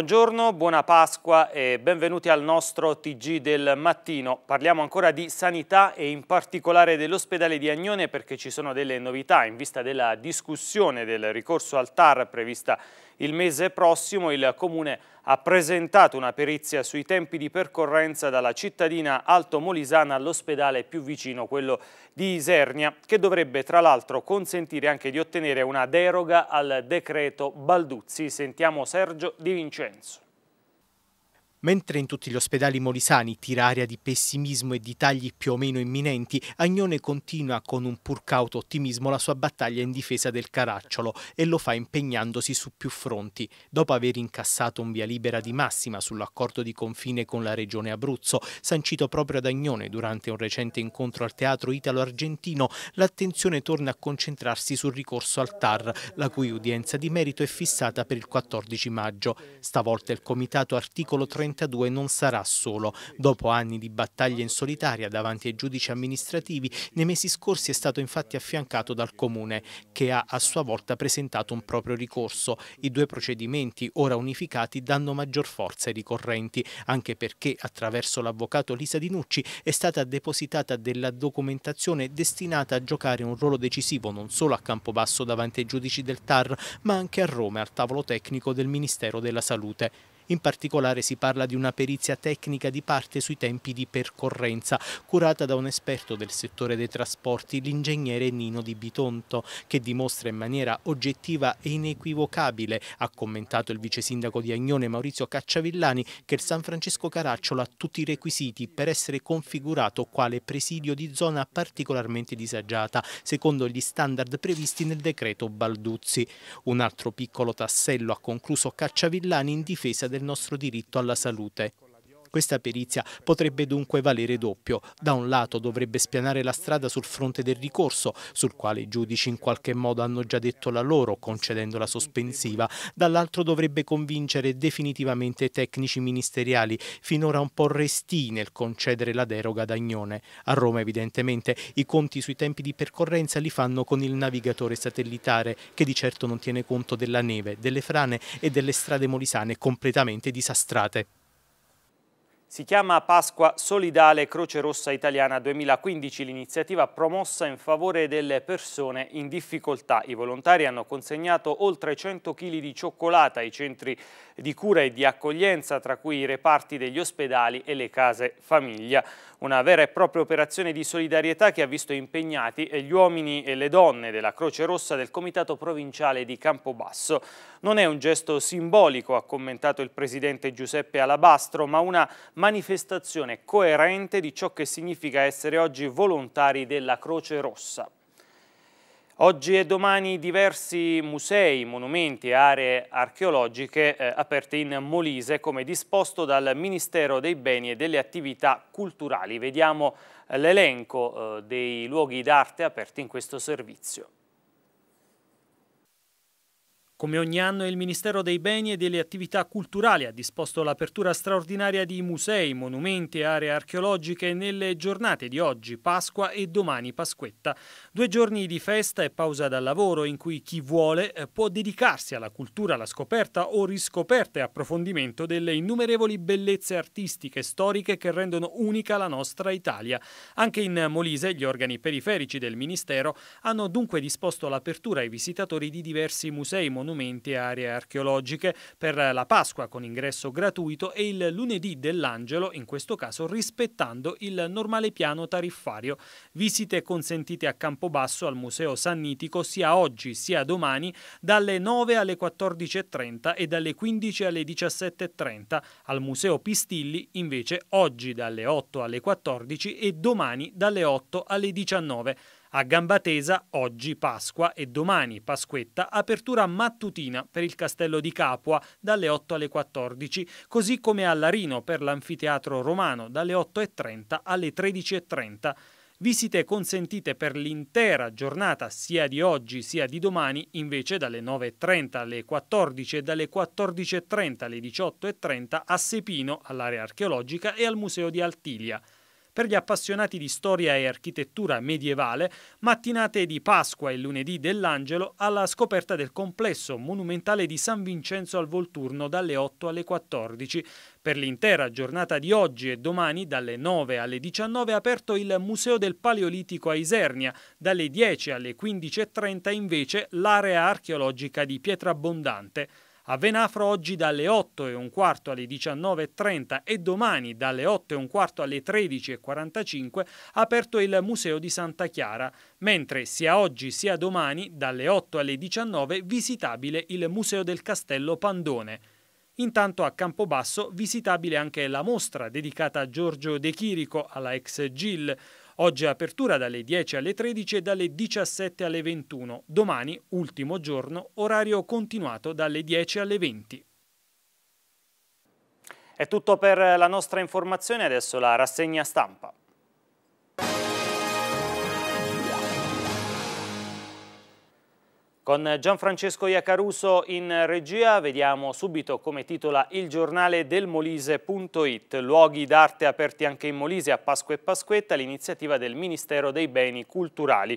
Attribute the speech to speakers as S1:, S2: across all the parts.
S1: Buongiorno, buona Pasqua e benvenuti al nostro TG del mattino. Parliamo ancora di sanità e in particolare dell'ospedale di Agnone perché ci sono delle novità in vista della discussione del ricorso al TAR prevista il mese prossimo il Comune ha presentato una perizia sui tempi di percorrenza dalla cittadina Alto Molisana all'ospedale più vicino, quello di Isernia, che dovrebbe tra l'altro consentire anche di ottenere una deroga al decreto Balduzzi. Sentiamo Sergio Di Vincenzo.
S2: Mentre in tutti gli ospedali molisani tira aria di pessimismo e di tagli più o meno imminenti, Agnone continua con un pur cauto ottimismo la sua battaglia in difesa del caracciolo e lo fa impegnandosi su più fronti. Dopo aver incassato un via libera di massima sull'accordo di confine con la regione Abruzzo, sancito proprio ad Agnone durante un recente incontro al teatro italo-argentino, l'attenzione torna a concentrarsi sul ricorso al TAR, la cui udienza di merito è fissata per il 14 maggio. Stavolta il comitato articolo 30 32 non sarà solo. Dopo anni di battaglia in solitaria davanti ai giudici amministrativi, nei mesi scorsi è stato infatti affiancato dal Comune, che ha a sua volta presentato un proprio ricorso. I due procedimenti, ora unificati, danno maggior forza ai ricorrenti, anche perché attraverso l'avvocato Lisa Di Nucci è stata depositata della documentazione destinata a giocare un ruolo decisivo non solo a Campobasso davanti ai giudici del TAR, ma anche a Roma al tavolo tecnico del Ministero della Salute. In particolare si parla di una perizia tecnica di parte sui tempi di percorrenza, curata da un esperto del settore dei trasporti, l'ingegnere Nino Di Bitonto, che dimostra in maniera oggettiva e inequivocabile, ha commentato il vice sindaco di Agnone Maurizio Cacciavillani, che il San Francesco Caracciolo ha tutti i requisiti per essere configurato quale presidio di zona particolarmente disagiata, secondo gli standard previsti nel decreto Balduzzi. Un altro piccolo tassello ha concluso Cacciavillani in difesa del del nostro diritto alla salute. Questa perizia potrebbe dunque valere doppio. Da un lato dovrebbe spianare la strada sul fronte del ricorso, sul quale i giudici in qualche modo hanno già detto la loro, concedendo la sospensiva. Dall'altro dovrebbe convincere definitivamente i tecnici ministeriali, finora un po' restii nel concedere la deroga ad Agnone. A Roma evidentemente i conti sui tempi di percorrenza li fanno con il navigatore satellitare, che di certo non tiene conto della neve, delle frane e delle strade molisane completamente disastrate.
S1: Si chiama Pasqua Solidale Croce Rossa Italiana 2015 l'iniziativa promossa in favore delle persone in difficoltà. I volontari hanno consegnato oltre 100 kg di cioccolata ai centri di cura e di accoglienza, tra cui i reparti degli ospedali e le case famiglia una vera e propria operazione di solidarietà che ha visto impegnati eh, gli uomini e le donne della Croce Rossa del Comitato Provinciale di Campobasso. Non è un gesto simbolico, ha commentato il presidente Giuseppe Alabastro, ma una manifestazione coerente di ciò che significa essere oggi volontari della Croce Rossa. Oggi e domani diversi musei, monumenti e aree archeologiche eh, aperte in Molise come disposto dal Ministero dei Beni e delle Attività Culturali. Vediamo eh, l'elenco eh, dei luoghi d'arte aperti in questo servizio. Come ogni anno il Ministero dei Beni e delle Attività Culturali ha disposto l'apertura straordinaria di musei, monumenti e aree archeologiche nelle giornate di oggi, Pasqua e domani Pasquetta. Due giorni di festa e pausa dal lavoro in cui chi vuole eh, può dedicarsi alla cultura, alla scoperta o riscoperta e approfondimento delle innumerevoli bellezze artistiche e storiche che rendono unica la nostra Italia. Anche in Molise gli organi periferici del Ministero hanno dunque disposto l'apertura ai visitatori di diversi musei, monumenti monumenti e aree archeologiche per la Pasqua con ingresso gratuito e il lunedì dell'Angelo, in questo caso rispettando il normale piano tariffario. Visite consentite a Campobasso al Museo Sannitico sia oggi sia domani dalle 9 alle 14.30 e dalle 15 alle 17.30. Al Museo Pistilli invece oggi dalle 8 alle 14 e domani dalle 8 alle 19. A Gambatesa oggi Pasqua e domani Pasquetta apertura mattutina per il Castello di Capua dalle 8 alle 14, così come a Larino per l'Anfiteatro Romano dalle 8.30 alle 13.30. Visite consentite per l'intera giornata sia di oggi sia di domani invece dalle 9.30 alle 14 e dalle 14.30 alle 18.30 a Sepino, all'area archeologica e al Museo di Altilia. Per gli appassionati di storia e architettura medievale, mattinate di Pasqua e lunedì dell'Angelo alla scoperta del complesso monumentale di San Vincenzo al Volturno dalle 8 alle 14. Per l'intera giornata di oggi e domani, dalle 9 alle 19, è aperto il Museo del Paleolitico a Isernia, dalle 10 alle 15.30 invece l'area archeologica di Pietrabbondante. A Venafro oggi dalle 8 e un quarto alle 19.30 e domani dalle 8 e un quarto alle 13.45 aperto il Museo di Santa Chiara, mentre sia oggi sia domani dalle 8 alle 19 visitabile il Museo del Castello Pandone. Intanto a Campobasso visitabile anche la mostra dedicata a Giorgio De Chirico alla ex Gil, Oggi apertura dalle 10 alle 13 e dalle 17 alle 21. Domani, ultimo giorno, orario continuato dalle 10 alle 20. È tutto per la nostra informazione, adesso la rassegna stampa. Con Gianfrancesco Iacaruso in regia vediamo subito come titola il giornale del Molise.it. Luoghi d'arte aperti anche in Molise a Pasqua e Pasquetta, l'iniziativa del Ministero dei Beni Culturali.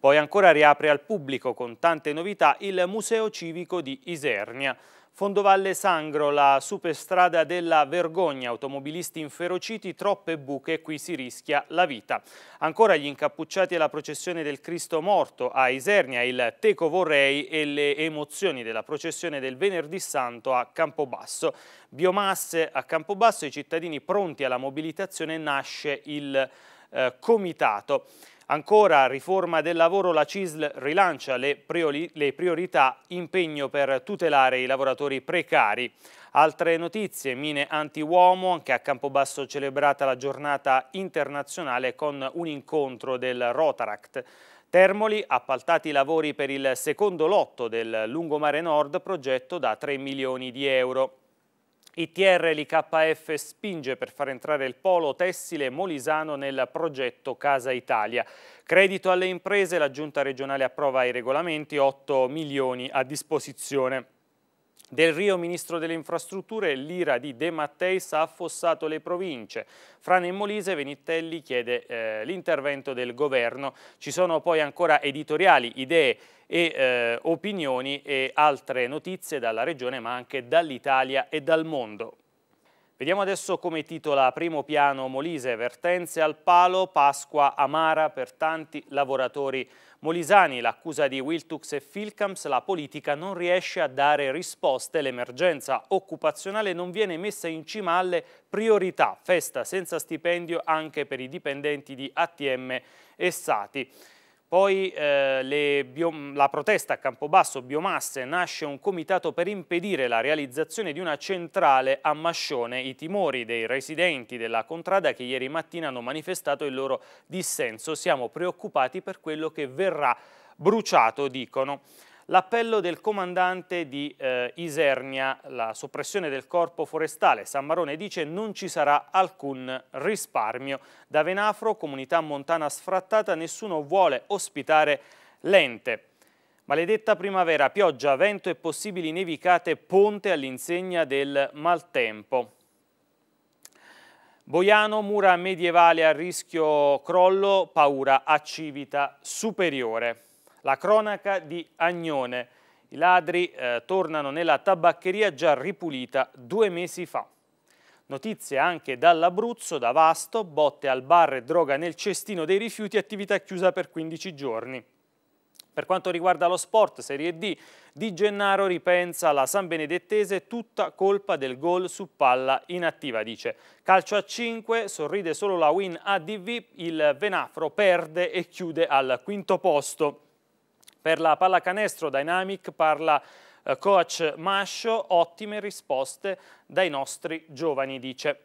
S1: Poi ancora riapre al pubblico con tante novità il Museo Civico di Isernia. Fondovalle Sangro, la superstrada della vergogna, automobilisti inferociti, troppe buche, qui si rischia la vita. Ancora gli incappucciati alla processione del Cristo morto a Isernia, il Teco Vorrei e le emozioni della processione del Venerdì Santo a Campobasso. Biomasse a Campobasso, i cittadini pronti alla mobilitazione, nasce il eh, comitato. Ancora, riforma del lavoro, la CISL rilancia le, priori, le, priorità, impegno per tutelare i lavoratori precari. Altre notizie, mine anti-uomo, anche a Campobasso celebrata la giornata internazionale con un incontro del Rotaract. Termoli, appaltati i lavori per il secondo lotto del Lungomare Nord, progetto da 3 milioni di euro. ITR l'IKF spinge per far entrare il polo tessile molisano nel progetto Casa Italia. Credito alle imprese, la Giunta regionale approva i regolamenti, 8 milioni a disposizione. Del Rio, ministro delle infrastrutture, l'ira di De Matteis ha affossato le province. Frane e Molise, Venitelli chiede eh, l'intervento del governo. Ci sono poi ancora editoriali, idee e eh, opinioni e altre notizie dalla regione ma anche dall'Italia e dal mondo. Vediamo adesso come titola primo piano Molise, vertenze al palo, Pasqua amara per tanti lavoratori molisani. L'accusa di Wiltux e Filcams, la politica non riesce a dare risposte, l'emergenza occupazionale non viene messa in cima alle priorità, festa senza stipendio anche per i dipendenti di ATM e Sati. Poi eh, la protesta a Campobasso Biomasse nasce un comitato per impedire la realizzazione di una centrale a Mascione. I timori dei residenti della contrada che ieri mattina hanno manifestato il loro dissenso. Siamo preoccupati per quello che verrà bruciato, dicono l'appello del comandante di eh, Isernia, la soppressione del corpo forestale. San Marone dice non ci sarà alcun risparmio. Da Venafro, comunità montana sfrattata, nessuno vuole ospitare l'ente. Maledetta primavera, pioggia, vento e possibili nevicate ponte all'insegna del maltempo. Boiano, mura medievale a rischio crollo, paura a civita superiore. La cronaca di Agnone. I ladri eh, tornano nella tabaccheria già ripulita due mesi fa. Notizie anche dall'Abruzzo, da Vasto, botte al bar e droga nel cestino dei rifiuti, attività chiusa per 15 giorni. Per quanto riguarda lo sport, Serie D, Di Gennaro ripensa alla San Benedettese tutta colpa del gol su palla inattiva, dice. Calcio a 5, sorride solo la win ADV, il Venafro perde e chiude al quinto posto. Per la pallacanestro Dynamic parla eh, coach Mascio, ottime risposte dai nostri giovani, dice.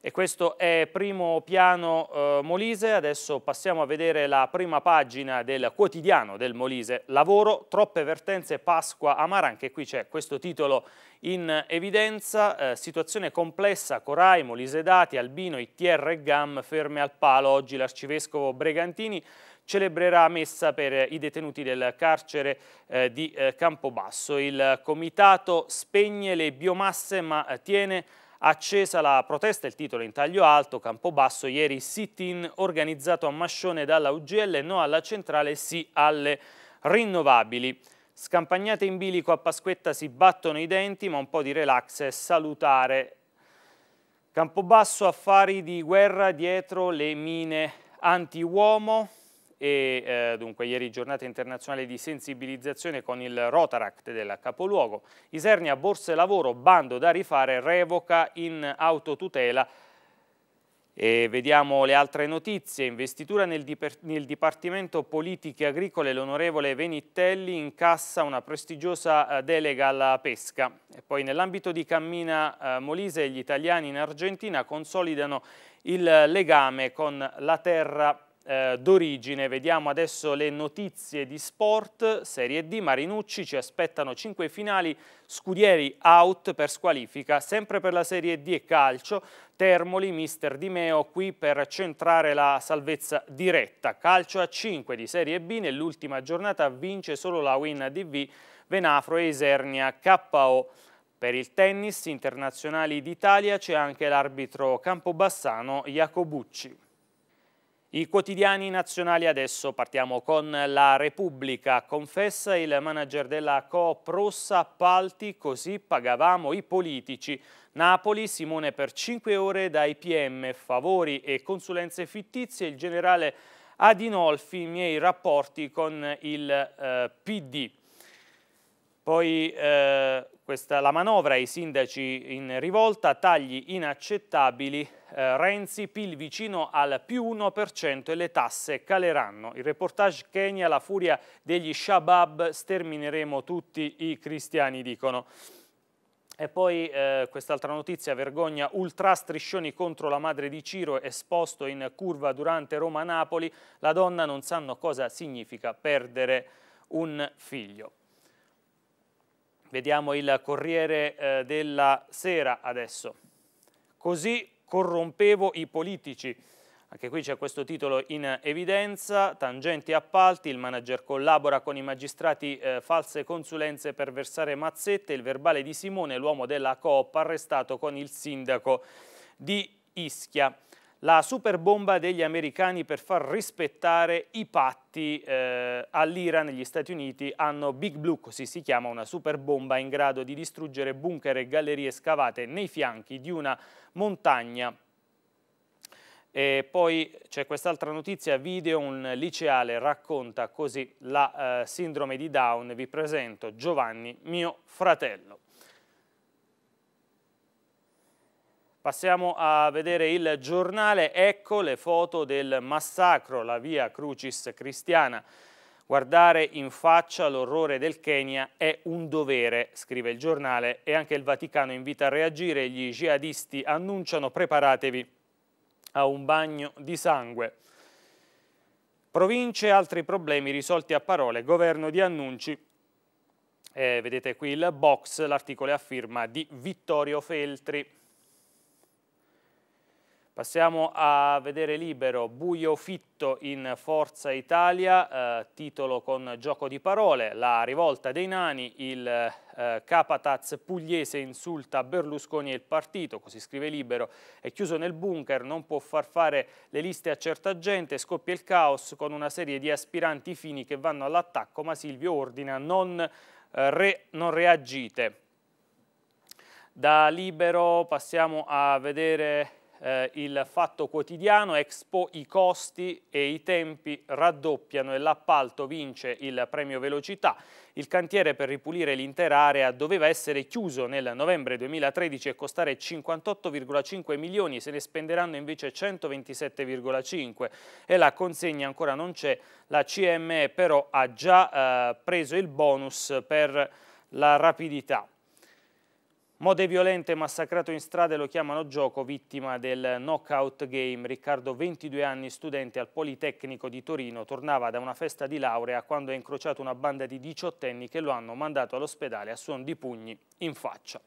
S1: E questo è primo piano eh, Molise, adesso passiamo a vedere la prima pagina del quotidiano del Molise. Lavoro, troppe vertenze, Pasqua Amara, anche qui c'è questo titolo in evidenza. Eh, situazione complessa, Corai, Molise Dati, Albino, ITR e GAM ferme al palo. Oggi l'arcivescovo Bregantini celebrerà messa per i detenuti del carcere eh, di eh, Campobasso. Il comitato spegne le biomasse ma eh, tiene accesa la protesta, il titolo in taglio alto, Campobasso, ieri sit-in organizzato a Mascione dalla UGL, no alla centrale, sì alle rinnovabili. Scampagnate in bilico a Pasquetta si battono i denti, ma un po' di relax e salutare. Campobasso affari di guerra dietro le mine anti-uomo e eh, dunque ieri giornata internazionale di sensibilizzazione con il Rotaract del capoluogo. Isernia borse lavoro, bando da rifare, revoca in autotutela. E vediamo le altre notizie, investitura nel, nel Dipartimento Politiche Agricole l'onorevole Venitelli incassa una prestigiosa eh, delega alla pesca. E poi nell'ambito di Cammina eh, Molise gli italiani in Argentina consolidano il eh, legame con la terra eh, d'origine. Vediamo adesso le notizie di sport, Serie D, Marinucci, ci aspettano 5 finali, Scudieri out per squalifica, sempre per la Serie D e calcio, Termoli, mister Di Meo qui per centrare la salvezza diretta. Calcio a 5 di Serie B, nell'ultima giornata vince solo la Win DV, Venafro e Isernia KO. Per il tennis internazionali d'Italia c'è anche l'arbitro campobassano Jacobucci. I quotidiani nazionali adesso partiamo con la Repubblica, confessa il manager della Coop Rossa appalti così pagavamo i politici. Napoli, Simone per 5 ore dai PM, favori e consulenze fittizie, il generale Adinolfi, i miei rapporti con il eh, PD. Poi eh, questa, la manovra i sindaci in rivolta, tagli inaccettabili, eh, Renzi, PIL vicino al più 1% e le tasse caleranno. Il reportage Kenya, la furia degli Shabab, stermineremo tutti i cristiani, dicono. E poi eh, quest'altra notizia, vergogna, ultra striscioni contro la madre di Ciro esposto in curva durante Roma-Napoli, la donna non sanno cosa significa perdere un figlio. Vediamo il Corriere eh, della Sera adesso. Così corrompevo i politici. Anche qui c'è questo titolo in evidenza, tangenti appalti, il manager collabora con i magistrati eh, false consulenze per versare mazzette, il verbale di Simone, l'uomo della Coop arrestato con il sindaco di Ischia la superbomba degli americani per far rispettare i patti eh, all'Iran Gli Stati Uniti hanno Big Blue, così si chiama, una superbomba in grado di distruggere bunker e gallerie scavate nei fianchi di una montagna e poi c'è quest'altra notizia, video, un liceale racconta così la eh, sindrome di Down, vi presento Giovanni, mio fratello. Passiamo a vedere il giornale, ecco le foto del massacro, la via Crucis Cristiana. Guardare in faccia l'orrore del Kenya è un dovere, scrive il giornale, e anche il Vaticano invita a reagire, gli jihadisti annunciano preparatevi a un bagno di sangue. Province e altri problemi risolti a parole, governo di annunci. Eh, vedete qui il box, l'articolo è a firma di Vittorio Feltri. Passiamo a vedere libero, Buio Fitto in Forza Italia, eh, titolo con gioco di parole, la rivolta dei nani, il eh, Capataz pugliese insulta Berlusconi e il partito, così scrive libero, è chiuso nel bunker, non può far fare le liste a certa gente, scoppia il caos con una serie di aspiranti fini che vanno all'attacco, ma Silvio ordina non, eh, re, non reagite. Da libero passiamo a vedere eh, il fatto quotidiano, Expo i costi e i tempi raddoppiano e l'appalto vince il premio velocità. Il cantiere per ripulire l'intera area doveva essere chiuso nel novembre 2013 e costare 58,5 milioni, se ne spenderanno invece 127,5 e la consegna ancora non c'è. La CME però ha già eh, preso il bonus per la rapidità. Mode violente massacrato in strada lo chiamano gioco, vittima del knockout game. Riccardo, 22 anni, studente al Politecnico di Torino, tornava da una festa di laurea quando ha incrociato una banda di diciottenni che lo hanno mandato all'ospedale a suon di pugni in faccia.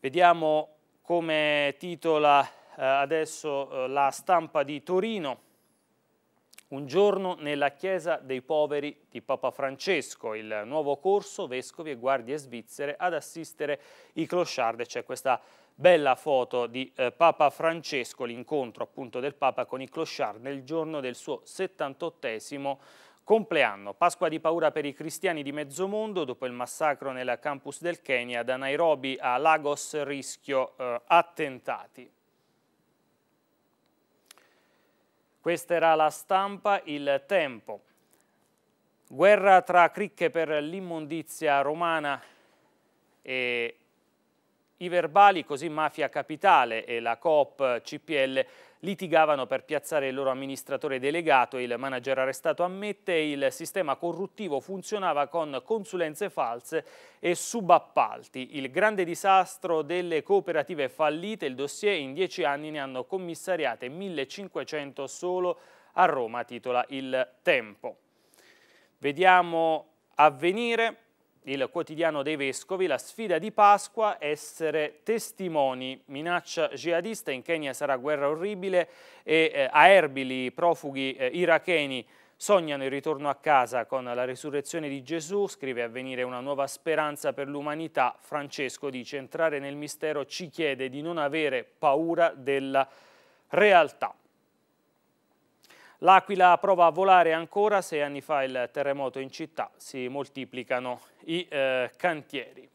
S1: Vediamo come titola eh, adesso eh, la stampa di Torino. Un giorno nella Chiesa dei Poveri di Papa Francesco, il nuovo corso Vescovi e Guardie Svizzere ad assistere i clochard. C'è questa bella foto di eh, Papa Francesco, l'incontro appunto del Papa con i clochard nel giorno del suo 78 compleanno. Pasqua di paura per i cristiani di mezzo mondo dopo il massacro nel campus del Kenya, da Nairobi a Lagos rischio eh, attentati. Questa era la stampa, il tempo. Guerra tra cricche per l'immondizia romana e i verbali, così Mafia Capitale e la Coop CPL litigavano per piazzare il loro amministratore delegato e il manager arrestato ammette il sistema corruttivo funzionava con consulenze false e subappalti. Il grande disastro delle cooperative fallite, il dossier in dieci anni ne hanno commissariate 1500 solo a Roma, titola il Tempo. Vediamo avvenire il quotidiano dei Vescovi, la sfida di Pasqua, essere testimoni, minaccia jihadista, in Kenya sarà guerra orribile e eh, a Erbili i profughi eh, iracheni sognano il ritorno a casa con la resurrezione di Gesù, scrive avvenire una nuova speranza per l'umanità, Francesco dice entrare nel mistero ci chiede di non avere paura della realtà. L'Aquila prova a volare ancora, sei anni fa il terremoto in città, si moltiplicano i eh, cantieri.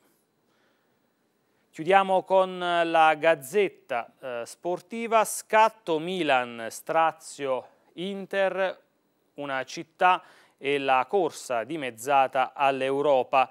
S1: Chiudiamo con la Gazzetta eh, Sportiva, scatto Milan, Strazio, Inter, una città e la corsa dimezzata all'Europa.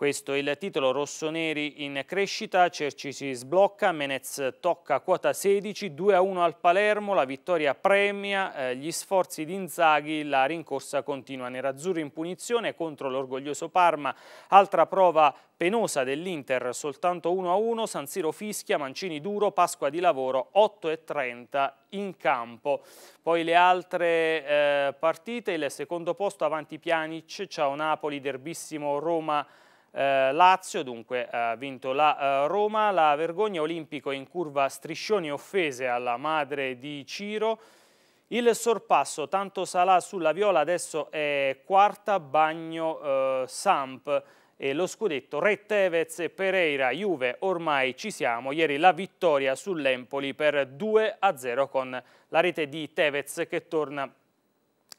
S1: Questo è il titolo rossoneri in crescita, Cerci si sblocca, Menez tocca quota 16, 2-1 al Palermo, la vittoria premia, eh, gli sforzi di Inzaghi, la rincorsa continua. Nerazzurri in punizione contro l'orgoglioso Parma, altra prova penosa dell'Inter, soltanto 1-1, San Siro fischia, Mancini duro, Pasqua di lavoro, 8-30 in campo. Poi le altre eh, partite, il secondo posto avanti Pjanic, Ciao Napoli, Derbissimo Roma, eh, Lazio, dunque ha vinto la eh, Roma, la vergogna olimpico in curva striscioni offese alla madre di Ciro, il sorpasso tanto Salà sulla viola adesso è quarta, bagno eh, Samp e lo scudetto Re Tevez e Pereira, Juve ormai ci siamo, ieri la vittoria sull'Empoli per 2 0 con la rete di Tevez che torna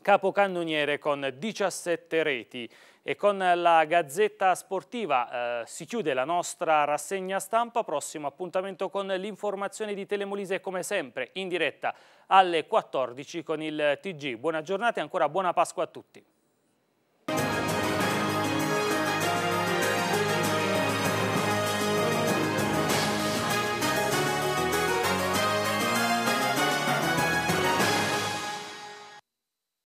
S1: capocannoniere con 17 reti. E con la Gazzetta Sportiva eh, si chiude la nostra rassegna stampa, prossimo appuntamento con l'informazione di Telemolise come sempre in diretta alle 14 con il TG. Buona giornata e ancora buona Pasqua a tutti.